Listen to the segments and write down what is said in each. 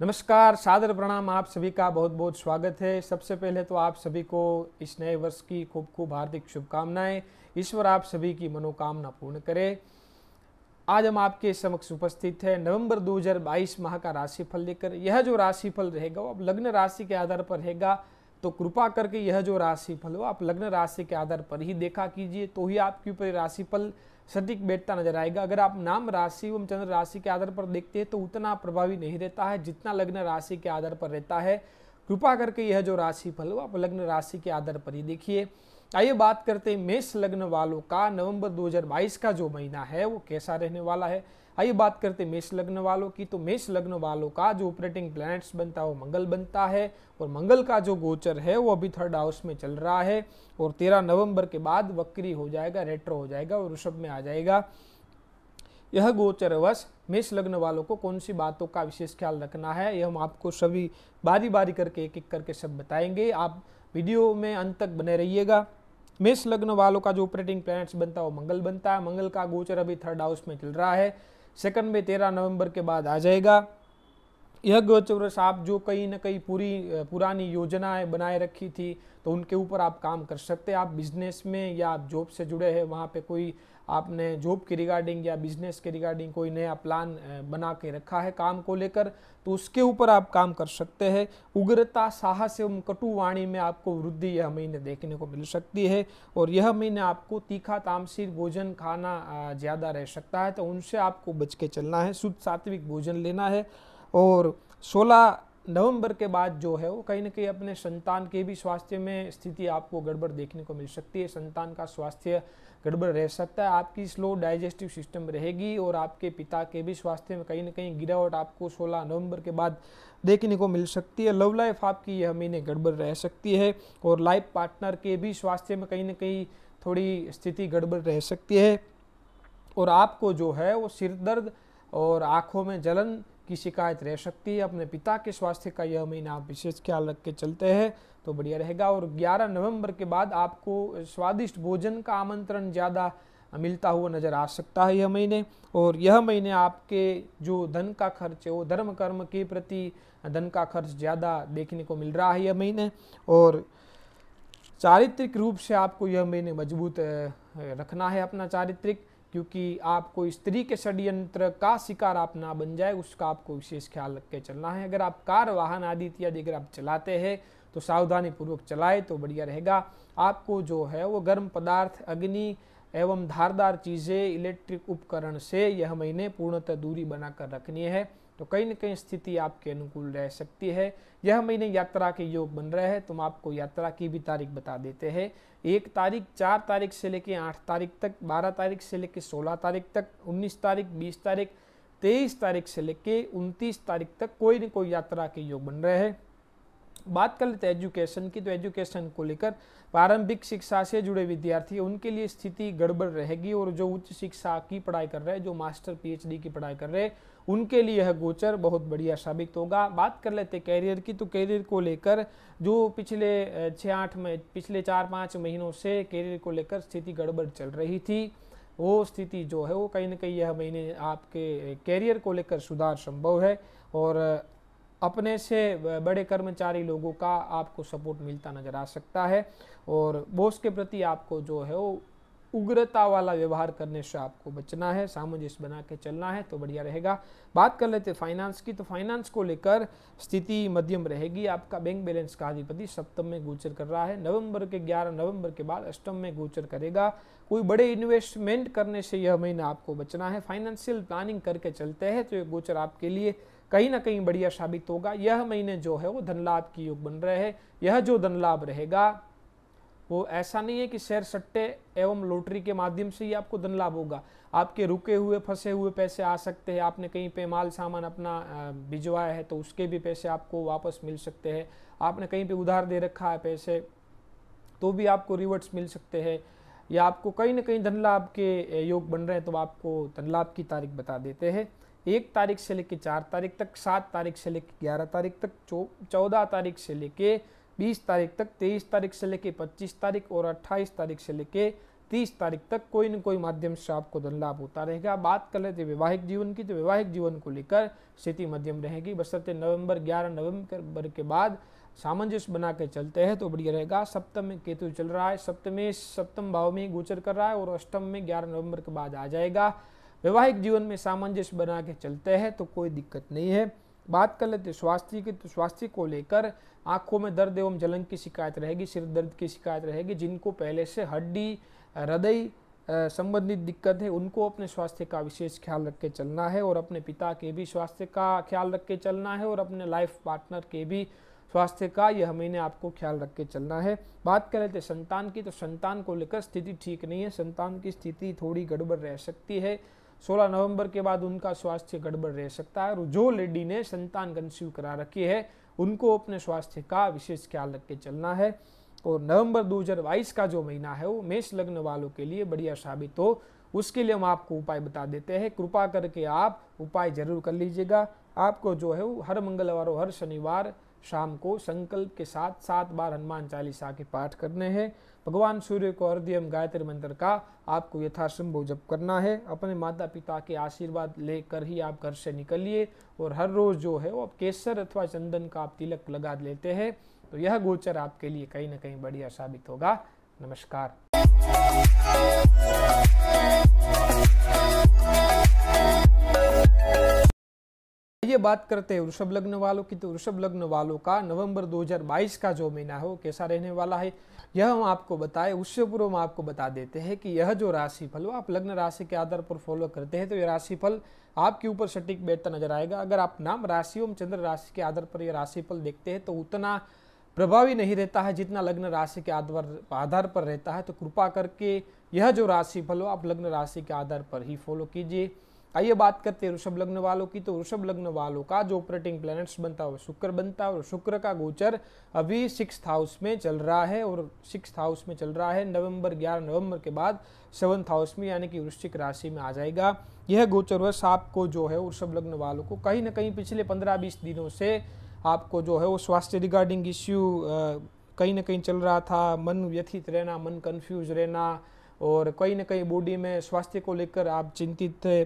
नमस्कार सादर प्रणाम आप सभी का बहुत बहुत स्वागत है सबसे पहले तो आप सभी को इस नए वर्ष की खूब खूब हार्दिक शुभकामनाएं ईश्वर आप सभी की मनोकामना पूर्ण करे आज हम आपके समक्ष उपस्थित है नवंबर 2022 माह का राशिफल लेकर यह जो राशिफल रहेगा वो आप लग्न राशि के आधार पर रहेगा तो कृपा करके यह जो राशिफल हो आप लग्न राशि के आधार पर ही देखा कीजिए तो ही आपके ऊपर राशिफल सटीक बैठता नजर आएगा अगर आप नाम राशि एवं चंद्र राशि के आधार पर देखते हैं तो उतना प्रभावी नहीं रहता है जितना लग्न राशि के आधार पर रहता है कृपा करके यह जो राशि फल हो आप लग्न राशि के आधार पर ही देखिए आइए बात करते हैं मेष लग्न वालों का नवंबर 2022 का जो महीना है वो कैसा रहने वाला है आइए बात करते हैं मेष लग्न वालों की तो मेष लग्न वालों का जो ऑपरेटिंग प्लैनेट्स बनता है वो मंगल बनता है और मंगल का जो गोचर है वो अभी थर्ड हाउस में चल रहा है और तेरह नवंबर के बाद वक्री हो जाएगा रेट्रो हो जाएगा और ऋषभ में आ जाएगा यह गोचर वश मेष लग्न वालों को कौन सी बातों का विशेष ख्याल रखना है यह हम आपको सभी बारी बारी करके एक एक करके सब बताएंगे आप वीडियो में अंत तक बने रहिएगा मेष लग्न वालों का जो ऑपरेटिंग प्लैनेट्स बनता है वो मंगल बनता है मंगल का गोचर अभी थर्ड हाउस में चल रहा है सेकंड में तेरह नवंबर के बाद आ जाएगा यह गोचवर्ष आप जो कहीं ना कहीं पूरी पुरानी योजनाएं बनाए रखी थी तो उनके ऊपर आप काम कर सकते हैं आप बिजनेस में या आप जॉब से जुड़े हैं वहाँ पे कोई आपने जॉब के रिगार्डिंग या बिजनेस के रिगार्डिंग कोई नया प्लान बना के रखा है काम को लेकर तो उसके ऊपर आप काम कर सकते हैं उग्रता साहस एवं कटुवाणी में आपको वृद्धि यह महीने देखने को मिल सकती है और यह महीने आपको तीखा तामसी भोजन खाना ज़्यादा रह सकता है तो उनसे आपको बच के चलना है शुद्ध सात्विक भोजन लेना है और सोलह नवंबर के बाद जो है वो कहीं ना कहीं अपने संतान के भी स्वास्थ्य में स्थिति आपको गड़बड़ देखने को मिल सकती है संतान का स्वास्थ्य गड़बड़ रह सकता है आपकी स्लो डाइजेस्टिव सिस्टम रहेगी और आपके पिता के भी स्वास्थ्य में कहीं ना कहीं गिरावट आपको 16 नवंबर के बाद देखने को मिल सकती है लव लाइफ आपकी यह महीने गड़बड़ रह सकती है और लाइफ पार्टनर के भी स्वास्थ्य में कहीं ना कहीं थोड़ी स्थिति गड़बड़ रह सकती है और आपको जो है वो सिर दर्द और आँखों में जलन की शिकायत रह सकती है अपने पिता के स्वास्थ्य का यह महीना आप विशेष ख्याल रख के चलते हैं तो बढ़िया रहेगा और 11 नवंबर के बाद आपको स्वादिष्ट भोजन का आमंत्रण ज़्यादा मिलता हुआ नजर आ सकता है यह महीने और यह महीने आपके जो धन का खर्च है वो धर्म कर्म के प्रति धन का खर्च ज़्यादा देखने को मिल रहा है यह महीने और चारित्रिक रूप से आपको यह महीने मजबूत रखना है अपना चारित्रिक क्योंकि आप कोई स्त्री के षड्यंत्र का शिकार आप ना बन जाए उसका आपको विशेष ख्याल रख के चलना है अगर आप कार वाहन आदि इत्यादि अगर आप चलाते हैं तो सावधानी पूर्वक चलाए तो बढ़िया रहेगा आपको जो है वो गर्म पदार्थ अग्नि एवं धारदार चीज़ें इलेक्ट्रिक उपकरण से यह महीने पूर्णतः दूरी बनाकर रखनी है तो कहीं ना कहीं स्थिति आपके अनुकूल रह सकती है यह महीने यात्रा के योग बन रहे हैं तुम तो आपको यात्रा की भी तारीख बता देते हैं एक तारीख चार तारीख से लेकर आठ तारीख तक बारह तारीख से लेकर सोलह तारीख तक उन्नीस तारीख बीस तारीख तेईस तारीख से लेकर उनतीस तारीख तक कोई ना कोई यात्रा के योग बन रहे हैं बात कर लेते हैं एजुकेशन की तो एजुकेशन को लेकर प्रारंभिक शिक्षा से जुड़े विद्यार्थी उनके लिए स्थिति गड़बड़ रहेगी और जो उच्च शिक्षा की पढ़ाई कर रहे हैं जो मास्टर पीएचडी की पढ़ाई कर रहे हैं उनके लिए यह गोचर बहुत बढ़िया साबित होगा बात कर लेते कैरियर की तो कैरियर को लेकर जो पिछले छः आठ में पिछले चार पाँच महीनों से कैरियर को लेकर स्थिति गड़बड़ चल रही थी वो स्थिति जो है वो कहीं ना कहीं यह महीने आपके कैरियर को लेकर सुधार संभव है और अपने से बड़े कर्मचारी लोगों का आपको सपोर्ट मिलता नज़र आ सकता है और बॉस के प्रति आपको जो है वो उग्रता वाला व्यवहार करने से आपको बचना है सामंजस्य बना के चलना है तो बढ़िया रहेगा बात कर लेते फाइनेंस की तो फाइनेंस को लेकर स्थिति मध्यम रहेगी आपका बैंक बैलेंस का अधिपति सप्तम में गोचर कर रहा है नवंबर के 11 नवंबर के बाद अष्टम में गोचर करेगा कोई बड़े इन्वेस्टमेंट करने से यह महीना आपको बचना है फाइनेंशियल प्लानिंग करके चलते हैं तो ये गोचर आपके लिए कहीं ना कहीं बढ़िया साबित होगा यह महीने जो है वो धन लाभ की योग बन रहे हैं यह जो धन लाभ रहेगा वो ऐसा नहीं है कि शेयर सट्टे एवं लॉटरी के माध्यम से ही आपको धन लाभ होगा आपके रुके हुए फंसे हुए पैसे आ सकते हैं आपने कहीं पे माल सामान अपना भिजवाया है तो उसके भी पैसे आपको वापस मिल सकते हैं आपने कहीं पे उधार दे रखा है पैसे तो भी आपको रिवर्ट्स मिल सकते हैं या आपको कहीं ना कहीं धन लाभ के योग बन रहे हैं तो आपको धन लाभ की तारीख बता देते हैं एक तारीख से लेकर चार तारीख तक सात तारीख से लेकर ग्यारह तारीख तक चौदह तारीख से लेकर बीस तारीख तक तेईस तारीख से लेकर पच्चीस तारीख और अट्ठाईस तारीख से लेकर तीस तारीख तक कोई न कोई माध्यम से आपको धन लाभ होता रहेगा बात कर लेते वैवाहिक जीवन की तो वैवाहिक जीवन को लेकर स्थिति मध्यम रहेगी बसते नवंबर ग्यारह नवंबर के बाद सामंजस्य बना के चलते हैं तो बढ़िया रहेगा सप्तम में केतु चल रहा है सप्तमेश सप्तम भाव में गोचर कर रहा है और अष्टम में ग्यारह नवंबर के बाद आ जाएगा वैवाहिक जीवन में सामंजस्य बना के चलते हैं तो कोई दिक्कत नहीं है बात कर लेते स्वास्थ्य की तो स्वास्थ्य को लेकर आंखों में दर्द एवं जलन की शिकायत रहेगी सिर दर्द की शिकायत रहेगी जिनको पहले से हड्डी हृदय संबंधित दिक्कत है उनको अपने स्वास्थ्य का विशेष ख्याल रख के चलना है और अपने पिता के भी स्वास्थ्य का ख्याल रख के चलना है और अपने लाइफ पार्टनर के भी स्वास्थ्य का यह महीने आपको ख्याल रख के चलना है बात कर लेते संतान की तो संतान को लेकर स्थिति ठीक नहीं है संतान की स्थिति थोड़ी गड़बड़ रह सकती है 16 नवंबर के बाद उनका स्वास्थ्य गड़बड़ रह सकता है और जो लेडी ने संतान कंस्यू करा रखी है उनको अपने स्वास्थ्य का विशेष ख्याल रख के चलना है और नवंबर 2022 का जो महीना है वो मेष लग्न वालों के लिए बढ़िया साबित हो उसके लिए हम आपको उपाय बता देते हैं कृपा करके आप उपाय जरूर कर लीजिएगा आपको जो है वो हर मंगलवार और हर शनिवार शाम को संकल्प के साथ सात बार हनुमान चालीसा के पाठ करने हैं भगवान सूर्य को हृदयम गायत्री मंत्र का आपको यथासंभव जब करना है अपने माता पिता के आशीर्वाद लेकर ही आप घर से निकलिए और हर रोज़ जो है वो आप केसर अथवा चंदन का आप तिलक लगा लेते हैं तो यह गोचर आपके लिए कहीं ना कहीं बढ़िया साबित होगा नमस्कार ये बात करते हैं वृषभ लग्न वालों की तो वृषभ लग्न वालों का नवंबर 2022 का जो महीना है वो कैसा रहने वाला है यह हम आपको बताएं उससे पूर्व हम आपको बता देते हैं कि यह जो राशिफल वो आप लग्न राशि के आधार पर फॉलो करते हैं तो यह राशिफल आपके ऊपर सटीक बैठता नजर आएगा अगर आप नाम राशि एवं चंद्र राशि के आधार पर यह राशिफल देखते हैं तो उतना प्रभावी नहीं रहता है जितना लग्न राशि के आधार आधार पर रहता है तो कृपा करके यह जो राशिफल हो आप लग्न राशि के आधार पर ही फॉलो कीजिए आइए बात करते हैं वृषभ लग्न वालों की तो वृषभ लग्न वालों का जो ऑपरेटिंग प्लैनेट्स बनता हुआ शुक्र बनता है और शुक्र का गोचर अभी सिक्स हाउस में चल रहा है और सिक्स हाउस में चल रहा है नवंबर 11 नवंबर के बाद सेवन्थ हाउस में यानी कि वृश्चिक राशि में आ जाएगा यह गोचर वर्ष आपको जो है वृषभ लग्न वालों को कहीं ना कहीं पिछले पंद्रह बीस दिनों से आपको जो है वो स्वास्थ्य रिगार्डिंग इश्यू कहीं ना कहीं चल रहा था मन व्यथित रहना मन कंफ्यूज रहना और कहीं ना कहीं बॉडी में स्वास्थ्य को लेकर आप चिंतित थे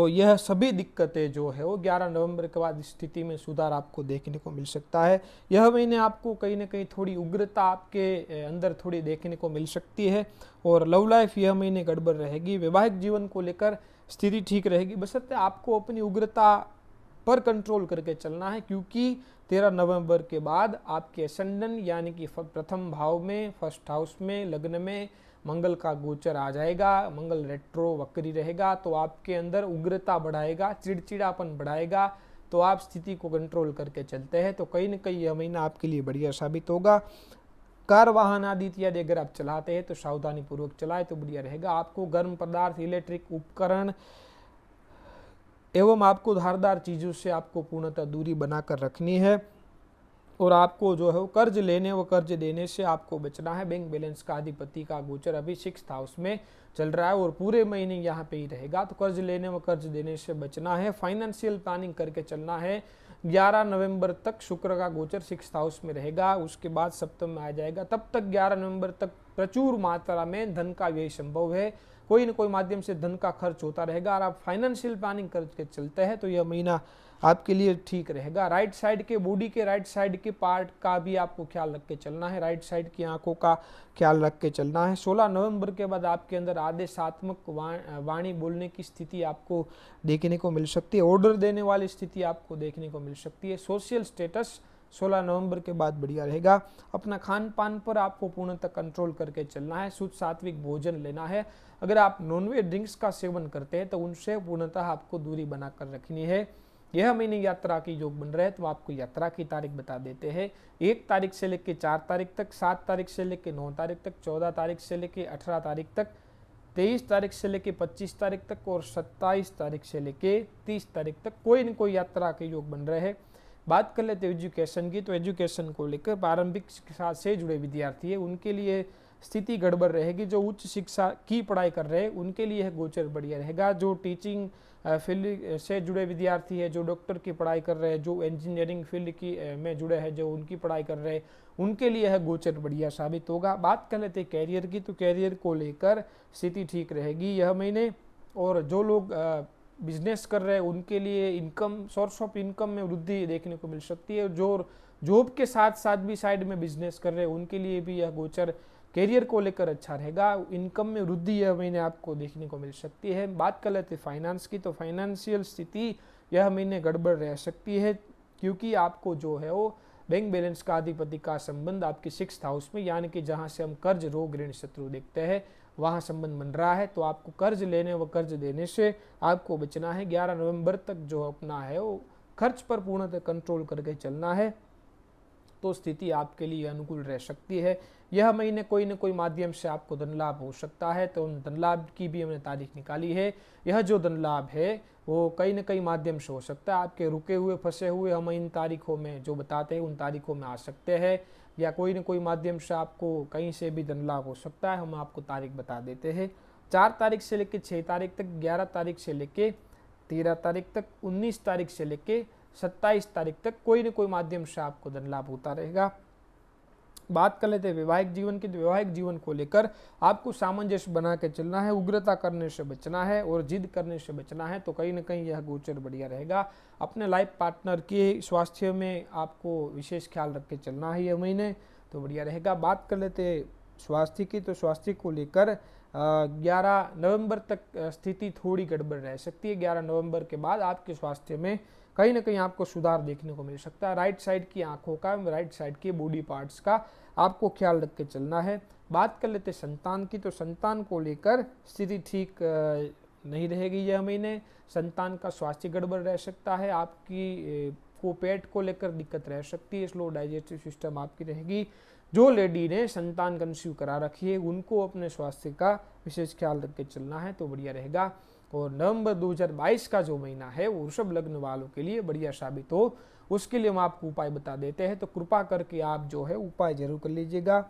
तो यह सभी दिक्कतें जो है वो 11 नवंबर के बाद स्थिति में सुधार आपको देखने को मिल सकता है यह महीने आपको कहीं ना कहीं थोड़ी उग्रता आपके अंदर थोड़ी देखने को मिल सकती है और लव लाइफ यह महीने गड़बड़ रहेगी वैवाहिक जीवन को लेकर स्थिति ठीक रहेगी सत्य आपको अपनी उग्रता पर कंट्रोल करके चलना है क्योंकि तेरह नवंबर के बाद आपके संडन यानी कि प्रथम भाव में फर्स्ट हाउस में लग्न में मंगल का गोचर आ जाएगा मंगल रेट्रो वक्री रहेगा तो आपके अंदर उग्रता बढ़ाएगा चिड़चिड़ापन बढ़ाएगा तो आप स्थिति को कंट्रोल करके चलते हैं तो कहीं ना कहीं यह महीना आपके लिए बढ़िया साबित होगा कार वाहन आदि इत्यादि अगर आप चलाते हैं तो सावधानी पूर्वक चलाए तो बढ़िया रहेगा आपको गर्म पदार्थ इलेक्ट्रिक उपकरण एवं आपको धारदार चीज़ों से आपको पूर्णतः दूरी बनाकर रखनी है और आपको जो है वो कर्ज लेने व कर्ज देने से आपको बचना है बैंक बैलेंस का अधिपति का गोचर अभी सिक्स हाउस में चल रहा है और पूरे महीने यहाँ पे ही रहेगा तो कर्ज लेने व कर्ज देने से बचना है फाइनेंशियल प्लानिंग करके चलना है 11 नवंबर तक शुक्र का गोचर सिक्स हाउस में रहेगा उसके बाद सप्तम में आ जाएगा तब तक 11 नवंबर तक प्रचुर मात्रा में धन का व्यय संभव है कोई ना कोई माध्यम से धन का खर्च होता रहेगा और आप फाइनेंशियल प्लानिंग करके चलते हैं तो यह महीना आपके लिए ठीक रहेगा राइट साइड के बॉडी के राइट साइड के पार्ट का भी आपको ख्याल रख के चलना है राइट साइड की आंखों का ख्याल रख के चलना है 16 नवंबर के बाद आपके अंदर आदेशात्मक वाणी बोलने की स्थिति आपको देखने को मिल सकती है ऑर्डर देने वाली स्थिति आपको देखने को मिल सकती है सोशल स्टेटस 16 नवंबर के बाद बढ़िया रहेगा अपना खान पान पर आपको पूर्णतः कंट्रोल करके चलना है शुद्ध सात्विक भोजन लेना है अगर आप नॉनवेज ड्रिंक्स का सेवन करते हैं तो उनसे पूर्णतः आपको दूरी बनाकर रखनी है यह महीने यात्रा की योग बन रहे हैं तो आपको यात्रा की तारीख बता देते हैं एक तारीख से लेकर चार तारीख तक सात तारीख से लेकर नौ तारीख तक चौदह तारीख से लेकर अठारह तारीख तक तेईस तारीख से लेकर पच्चीस तारीख तक और सत्ताईस तारीख से लेकर तीस तारीख तक कोई न कोई यात्रा के योग बन रहे हैं बात कर लेते हैं एजुकेशन की तो एजुकेशन को लेकर प्रारंभिक शिक्षा से जुड़े विद्यार्थी है उनके लिए स्थिति गड़बड़ रहेगी जो उच्च शिक्षा की पढ़ाई कर रहे हैं उनके लिए है गोचर बढ़िया रहेगा जो टीचिंग फील्ड से जुड़े विद्यार्थी है जो डॉक्टर की पढ़ाई कर रहे हैं जो इंजीनियरिंग फील्ड की में जुड़े हैं जो उनकी पढ़ाई कर रहे हैं उनके लिए है गोचर बढ़िया साबित होगा बात कर लेते कैरियर की तो कैरियर को लेकर स्थिति ठीक रहेगी यह महीने और जो लोग बिजनेस कर रहे हैं उनके लिए इनकम सोर्स ऑफ इनकम में वृद्धि देखने को मिल सकती है जो जॉब के साथ साथ भी साइड में बिजनेस कर रहे हैं उनके लिए भी यह गोचर कैरियर को लेकर अच्छा रहेगा इनकम में वृद्धि यह महीने आपको देखने को मिल सकती है बात कर लेते फाइनेंस की तो फाइनेंशियल स्थिति यह महीने गड़बड़ रह सकती है क्योंकि आपको जो है वो बैंक बैलेंस का अधिपति का संबंध आपकी सिक्स हाउस में यानी कि जहाँ से हम कर्ज रोग ऋण शत्रु देखते हैं वहाँ संबंध बन रहा है तो आपको कर्ज लेने व कर्ज देने से आपको बचना है 11 नवंबर तक जो अपना है वो खर्च पर पूर्णतः कंट्रोल करके चलना है तो स्थिति आपके लिए अनुकूल रह सकती है यह महीने कोई न कोई माध्यम से आपको धन लाभ हो सकता है तो उन धन लाभ की भी हमने तारीख निकाली है यह जो धन लाभ है वो कहीं ना कहीं माध्यम से हो सकता है आपके रुके हुए फंसे हुए हम इन तारीखों में जो बताते हैं उन तारीखों में आ सकते हैं या कोई ना कोई माध्यम से आपको कहीं से भी धन लाभ हो सकता है हम आपको तारीख बता देते हैं चार तारीख से लेकर छः तारीख तक ग्यारह तारीख से लेकर तेरह तारीख तक उन्नीस तारीख से लेकर सत्ताईस तारीख तक कोई ना कोई माध्यम से आपको धन लाभ होता रहेगा बात कर लेते हैं वैवाहिक जीवन की तो वैवाहिक जीवन को लेकर आपको सामंजस्य बना के चलना है उग्रता करने से बचना है और जिद करने से बचना है तो कहीं ना कहीं यह गोचर बढ़िया रहेगा अपने लाइफ पार्टनर के स्वास्थ्य में आपको विशेष ख्याल रख के चलना है यह महीने तो बढ़िया रहेगा बात कर लेते स्वास्थ्य की तो स्वास्थ्य को लेकर ग्यारह नवंबर तक स्थिति थोड़ी गड़बड़ रह सकती है ग्यारह नवंबर के बाद आपके स्वास्थ्य में कहीं ना कहीं आपको सुधार देखने को मिल सकता है राइट साइड की आंखों का राइट साइड के बॉडी पार्ट्स का आपको ख्याल रख के चलना है बात कर लेते संतान की तो संतान को लेकर स्थिति ठीक नहीं रहेगी यह महीने संतान का स्वास्थ्य गड़बड़ रह सकता है आपकी को पेट को लेकर दिक्कत रह सकती है स्लो डाइजेस्टिव सिस्टम आपकी रहेगी जो लेडी ने संतान कंस्यू करा रखी है उनको अपने स्वास्थ्य का विशेष ख्याल रख के चलना है तो बढ़िया रहेगा और नवंबर 2022 का जो महीना है वो वृषभ लग्न वालों के लिए बढ़िया साबित हो उसके लिए हम आपको उपाय बता देते हैं तो कृपा करके आप जो है उपाय जरूर कर लीजिएगा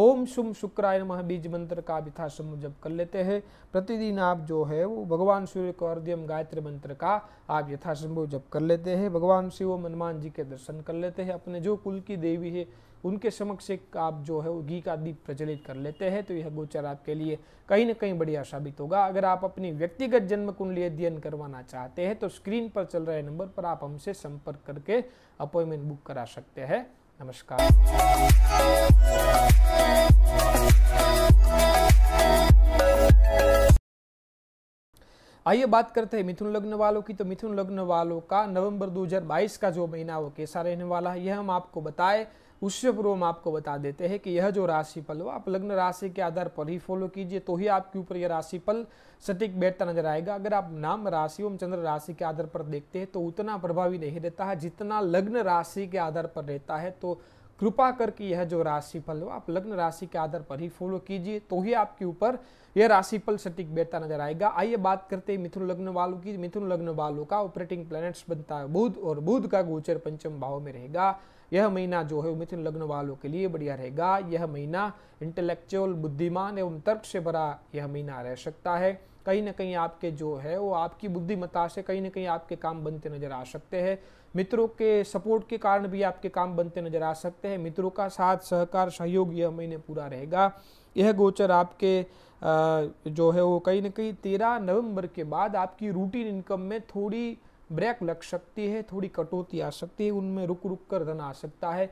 ओम शुम शुक्राय नमः बीज मंत्र का यथासम जब कर लेते हैं प्रतिदिन आप जो है वो भगवान सूर्य को अर्ध्यम गायत्री मंत्र का आप यथासंभव जब कर लेते हैं भगवान शिव हनुमान जी के दर्शन कर लेते हैं अपने जो कुल की देवी है उनके समक्ष एक आप जो है घी का दीप प्रज्वलित कर लेते हैं तो यह गोचर आपके लिए कहीं ना कहीं बढ़िया साबित होगा अगर आप अपनी व्यक्तिगत जन्म कुंडली अध्ययन करवाना चाहते हैं तो स्क्रीन पर चल रहे नंबर पर आप हमसे संपर्क करके अपॉइंटमेंट बुक करा सकते हैं नमस्कार आइए बात करते हैं मिथुन लग्न वालों की तो मिथुन लग्न वालों का नवंबर 2022 का जो महीना वो कैसा रहने वाला है यह हम आपको बताएं उससे पूर्व हम आपको बता देते हैं कि यह जो राशिफल हो आप लग्न राशि के आधार पर ही फॉलो कीजिए तो ही आपके ऊपर यह राशिफल सटीक बैठता नजर आएगा अगर आप नाम राशि एवं चंद्र राशि के आधार पर देखते हैं तो उतना प्रभावी नहीं रहता है जितना लग्न राशि के आधार पर रहता है तो कृपा करके यह जो राशिफल हो आप लग्न राशि के आधार पर ही फॉलो कीजिए तो ही आपके ऊपर यह राशिफल सटीक बैठता नजर आएगा आइए बात करते हैं मिथुन लग्न वालों की मिथुन लग्न वालों का ऑपरेटिंग प्लैनेट्स बनता है बुध और बुध का गोचर पंचम भाव में रहेगा यह महीना जो है मिथुन लग्न वालों के लिए बढ़िया रहेगा यह महीना इंटेलेक्चुअल बुद्धिमान एवं तर्क से भरा यह महीना रह सकता है कहीं ना कहीं आपके जो है वो आपकी बुद्धिमत्ता से कहीं ना कहीं आपके काम बनते नजर आ सकते हैं मित्रों के सपोर्ट के कारण भी आपके काम बनते नजर आ सकते हैं मित्रों का साथ सहकार सहयोग यह महीने पूरा रहेगा यह गोचर आपके जो है वो कहीं ना कहीं तेरह नवंबर के बाद आपकी रूटीन इनकम में थोड़ी ब्रेक लग सकती है थोड़ी कटौती आ सकती है उनमें रुक रुक कर धन आ सकता है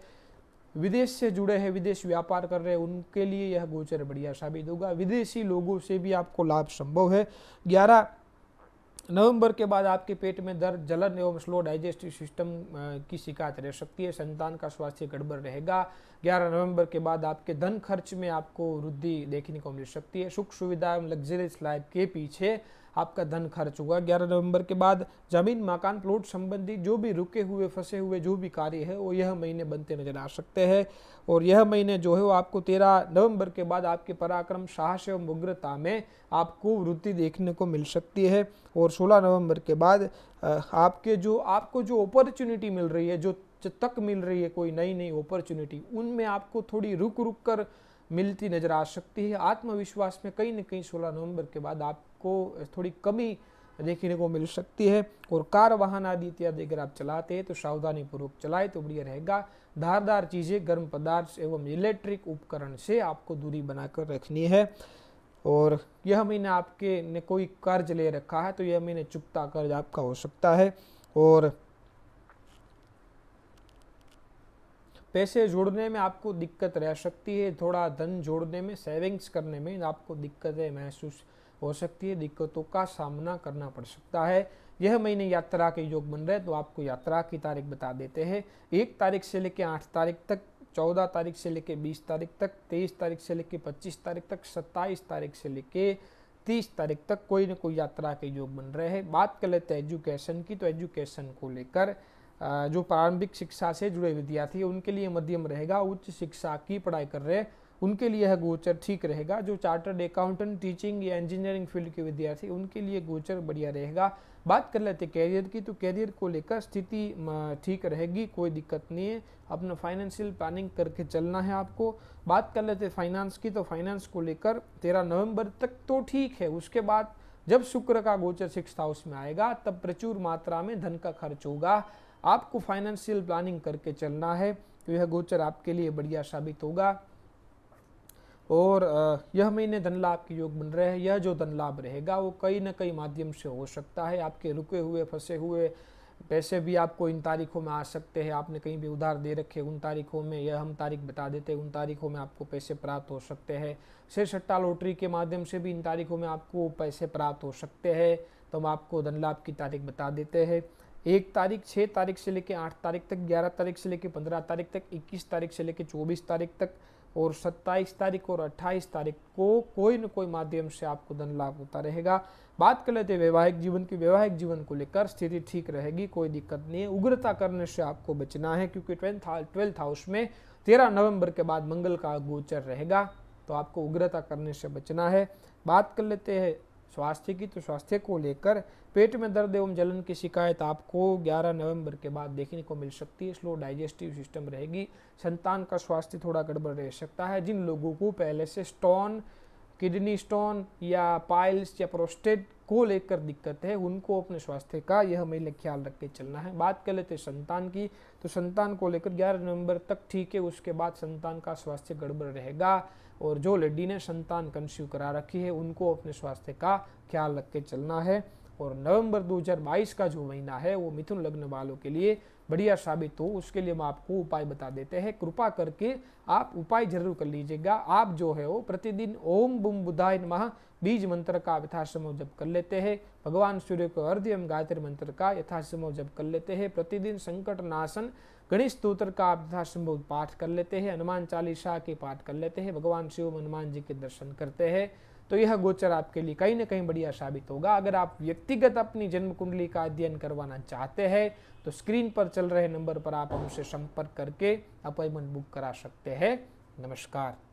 विदेश से जुड़े हैं विदेश व्यापार कर रहे हैं उनके लिए यह गोचर बढ़िया साबित होगा विदेशी लोगों से भी आपको लाभ संभव है ग्यारह नवंबर के बाद आपके पेट में दर्द जलन एवं स्लो डाइजेस्टिव सिस्टम की शिकायत रह सकती है संतान का स्वास्थ्य गड़बड़ रहेगा 11 नवंबर के बाद आपके धन खर्च में आपको वृद्धि देखने को मिल सकती है सुख सुविधा एवं लग्जरियस लाइफ के पीछे आपका धन खर्च हुआ ग्यारह नवंबर के बाद जमीन मकान प्लॉट संबंधी जो भी रुके हुए फंसे हुए जो भी कार्य है वो यह महीने बनते नजर आ सकते हैं और यह महीने जो है वो आपको तेरह नवंबर के बाद आपके पराक्रम साहस एवं उग्रता में आपको वृद्धि देखने को मिल सकती है और सोलह नवंबर के बाद आपके जो आपको जो अपॉर्चुनिटी मिल रही है जो तक मिल रही है कोई नई नई अपॉर्चुनिटी उनमें आपको थोड़ी रुक रुक कर मिलती नजर आ सकती है आत्मविश्वास में कहीं ना कहीं सोलह नवंबर के बाद आप को थोड़ी कमी देखने को मिल सकती है और कार वाहन आदि इत्यादि अगर आप चलाते हैं तो सावधानी पूर्वक चलाएं तो बढ़िया रहेगा धारदार चीज़ें गर्म पदार्थ एवं इलेक्ट्रिक उपकरण से आपको दूरी बनाकर रखनी है और यह महीना आपके ने कोई कर्ज ले रखा है तो यह महीने चुकता कर्ज आपका हो सकता है और पैसे जोड़ने में आपको दिक्कत रह सकती है थोड़ा धन जोड़ने में सेविंग्स करने में आपको दिक्कतें महसूस है हो सकती है दिक्कतों का सामना करना पड़ सकता है यह महीने यात्रा के योग बन रहे तो आपको यात्रा की तारीख बता देते हैं एक तारीख से लेकर आठ तारीख तक चौदह तारीख से लेकर बीस तारीख तक तेईस तारीख से लेकर पच्चीस तारीख तक सत्ताईस तारीख से लेकर तीस तारीख तक कोई ना कोई यात्रा के योग बन रहे हैं बात कर लेते हैं एजुकेशन की तो एजुकेशन को लेकर जो प्रारंभिक शिक्षा से जुड़े विद्यार्थी उनके लिए मध्यम रहेगा उच्च शिक्षा की पढ़ाई कर रहे हैं उनके लिए यह गोचर ठीक रहेगा जो चार्टर्ड अकाउंटेंट टीचिंग या इंजीनियरिंग फील्ड के विद्यार्थी उनके लिए गोचर बढ़िया रहेगा बात कर लेते कैरियर की तो कैरियर को लेकर स्थिति ठीक रहेगी कोई दिक्कत नहीं है अपना फाइनेंशियल प्लानिंग करके चलना है आपको बात कर लेते फाइनेंस की तो फाइनेंस को लेकर तेरह नवम्बर तक तो ठीक है उसके बाद जब शुक्र का गोचर सिक्स हाउस में आएगा तब प्रचुर मात्रा में धन का खर्च होगा आपको फाइनेंशियल प्लानिंग करके चलना है तो यह गोचर आपके लिए बढ़िया साबित होगा और यह महीने धन लाभ के योग बन रहे हैं यह जो धन लाभ रहेगा वो कई ना कई माध्यम से हो सकता है आपके रुके हुए फंसे हुए पैसे भी आपको इन तारीखों में आ सकते हैं आपने कहीं भी उधार दे रखे उन तारीखों में यह हम तारीख बता देते हैं उन तारीखों में आपको पैसे प्राप्त हो सकते हैं शेर सट्टा लॉटरी के माध्यम से भी इन तारीखों में आपको पैसे प्राप्त हो सकते हैं तो हम आपको धन लाभ की तारीख बता देते हैं एक तारीख छः तारीख से लेकर आठ तारीख तक ग्यारह तारीख से लेकर पंद्रह तारीख तक इक्कीस तारीख से लेकर चौबीस तारीख तक और 27 तारीख और 28 तारीख को कोई न कोई माध्यम से आपको धन लाभ होता रहेगा बात कर लेते हैं वैवाहिक जीवन की वैवाहिक जीवन को लेकर स्थिति ठीक रहेगी कोई दिक्कत नहीं है उग्रता करने से आपको बचना है क्योंकि ट्वेल्थ ट्वेल्थ हाउस में तेरह नवंबर के बाद मंगल का गोचर रहेगा तो आपको उग्रता करने से बचना है बात कर लेते हैं स्वास्थ्य की तो स्वास्थ्य को लेकर पेट में दर्द एवं जलन की शिकायत आपको 11 नवंबर के बाद देखने को मिल सकती है स्लो डाइजेस्टिव सिस्टम रहेगी संतान का स्वास्थ्य थोड़ा गड़बड़ रह सकता है जिन लोगों को पहले से स्टोन किडनी स्टोन या पाइल्स या प्रोस्टेट को लेकर दिक्कत है उनको अपने स्वास्थ्य का यह महीने ख्याल रख के चलना है बात कर लेते संतान की तो संतान को लेकर 11 नवंबर तक ठीक है उसके बाद संतान का स्वास्थ्य गड़बड़ रहेगा और जो लेडी ने संतान कंस्यू करा रखी है उनको अपने स्वास्थ्य का ख्याल रख के चलना है और नवंबर 2022 का जो महीना है वो मिथुन लग्न वालों के लिए बढ़िया साबित हो उसके लिए हम आपको उपाय बता देते हैं कृपा करके आप उपाय जरूर कर लीजिएगा आप जो है वो प्रतिदिन ओम बुम बुधाय नमः बीज मंत्र का यथाश्रम जप कर लेते हैं भगवान सूर्य को अर्ध एवं गायत्री मंत्र का यथासमो जप कर लेते हैं प्रतिदिन संकट नाशन गणेश स्त्रोत्र का अर्थाश्रमबोध पाठ कर लेते हैं हनुमान चालीसा के पाठ कर लेते हैं भगवान शिव हनुमान जी के दर्शन करते हैं तो यह गोचर आपके लिए कहीं ना कहीं बढ़िया साबित होगा अगर आप व्यक्तिगत अपनी जन्म कुंडली का अध्ययन करवाना चाहते हैं तो स्क्रीन पर चल रहे नंबर पर आप हमसे संपर्क करके अपॉइंटमेंट बुक करा सकते हैं नमस्कार